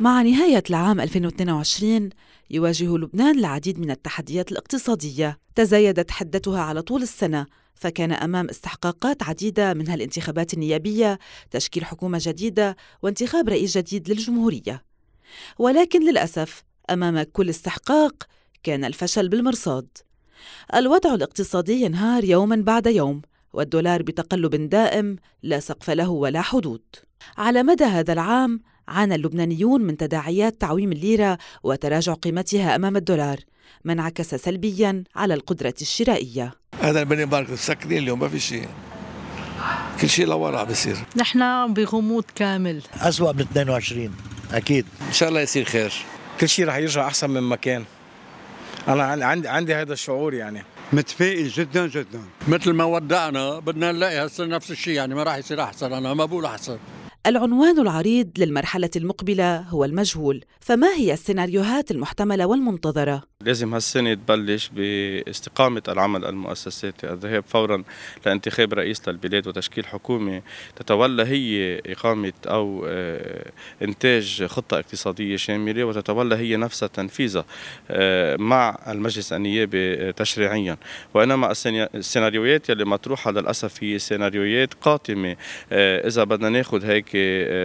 مع نهاية العام 2022 يواجه لبنان العديد من التحديات الاقتصادية تزايدت حدتها على طول السنة فكان أمام استحقاقات عديدة منها الانتخابات النيابية تشكيل حكومة جديدة وانتخاب رئيس جديد للجمهورية ولكن للأسف أمام كل استحقاق كان الفشل بالمرصاد الوضع الاقتصادي ينهار يوما بعد يوم والدولار بتقلب دائم لا سقف له ولا حدود على مدى هذا العام عانى اللبنانيون من تداعيات تعويم الليرة وتراجع قيمتها أمام الدولار ما انعكس سلبيا على القدرة الشرائية هذا البني بارك مسكرين اليوم ما في شيء كل شيء لورا عم بيصير نحن بغموض كامل أسوأ من 22 أكيد إن شاء الله يصير خير كل شيء رح يرجع أحسن مما كان أنا عندي عندي هذا الشعور يعني متفائل جدا جدا مثل ما ودعنا بدنا نلاقي هسه نفس الشيء يعني ما راح يصير احسن انا ما بقول احسن العنوان العريض للمرحلة المقبلة هو المجهول، فما هي السيناريوهات المحتملة والمنتظرة؟ لازم هالسنة تبلش باستقامة العمل المؤسساتي الذهاب فورا لانتخاب رئيس للبلاد وتشكيل حكومة تتولى هي إقامة أو آه، إنتاج خطة اقتصادية شاملة وتتولى هي نفسها تنفيذها آه، مع المجلس النيابي آه، تشريعيا وإنما السيناريوهات اللي مطروحة للأسف هي سيناريوهات قاتمة إذا بدنا ناخذ هيك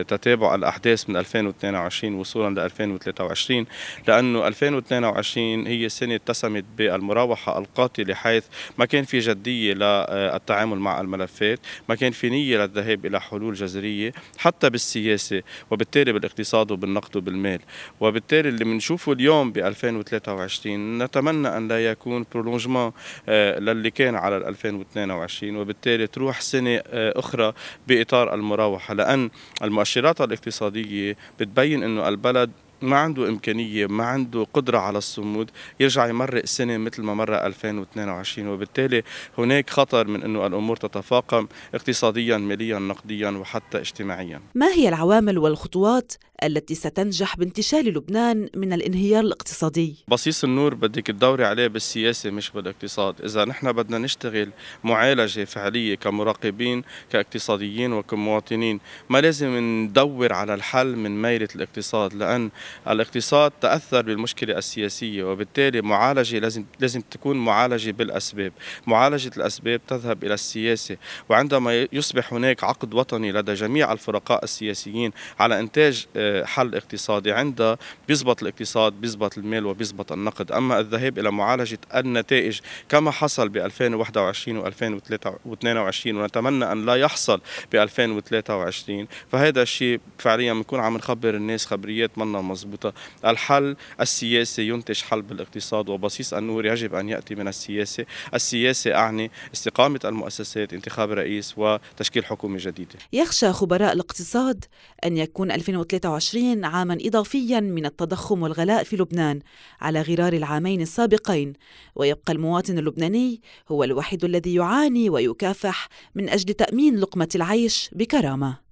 تتابع الأحداث من 2022 وصولا ل 2023 لأنه 2022 هي سنة اتسمت بالمراوحة القاتلة حيث ما كان في جدية للتعامل مع الملفات ما كان في نية للذهاب إلى حلول جذرية حتى بالسياسة وبالتالي بالاقتصاد وبالنقد وبالمال وبالتالي اللي بنشوفه اليوم ب 2023 نتمنى أن لا يكون برولونجمان آه، للي كان على 2022 وبالتالي تروح سنة آه، أخرى بإطار المراوحة لأن المؤشرات الاقتصادية بتبين أنه البلد ما عنده إمكانية ما عنده قدرة على الصمود يرجع يمرق سنة مثل ما مر 2022 وبالتالي هناك خطر من أنه الأمور تتفاقم اقتصاديا ماليا نقديا وحتى اجتماعيا ما هي العوامل والخطوات التي ستنجح بانتشال لبنان من الانهيار الاقتصادي بصيص النور بدك تدوري عليه بالسياسة مش بالاقتصاد إذا نحن بدنا نشتغل معالجة فعلية كمراقبين كاقتصاديين وكمواطنين ما لازم ندور على الحل من ميلة الاقتصاد لأن الاقتصاد تأثر بالمشكلة السياسية وبالتالي معالجة لازم لازم تكون معالجة بالأسباب معالجة الأسباب تذهب إلى السياسة وعندما يصبح هناك عقد وطني لدى جميع الفرقاء السياسيين على إنتاج آه، حل اقتصادي عندها بيزبط الاقتصاد بيزبط المال وبيزبط النقد أما الذهاب إلى معالجة النتائج كما حصل ب 2021 و2022 ونتمنى أن لا يحصل ب 2023 فهذا الشيء فعليا بنكون عم نخبر الناس خبريات منا مضبوطة الحل السياسي ينتج حل بالاقتصاد وبصيص النور يجب أن يأتي من السياسة السياسة أعني استقامة المؤسسات انتخاب رئيس وتشكيل حكومة جديدة يخشى خبراء الاقتصاد أن يكون 2023 2020 عاما إضافيا من التضخم والغلاء في لبنان على غرار العامين السابقين ويبقى المواطن اللبناني هو الوحيد الذي يعاني ويكافح من أجل تأمين لقمة العيش بكرامة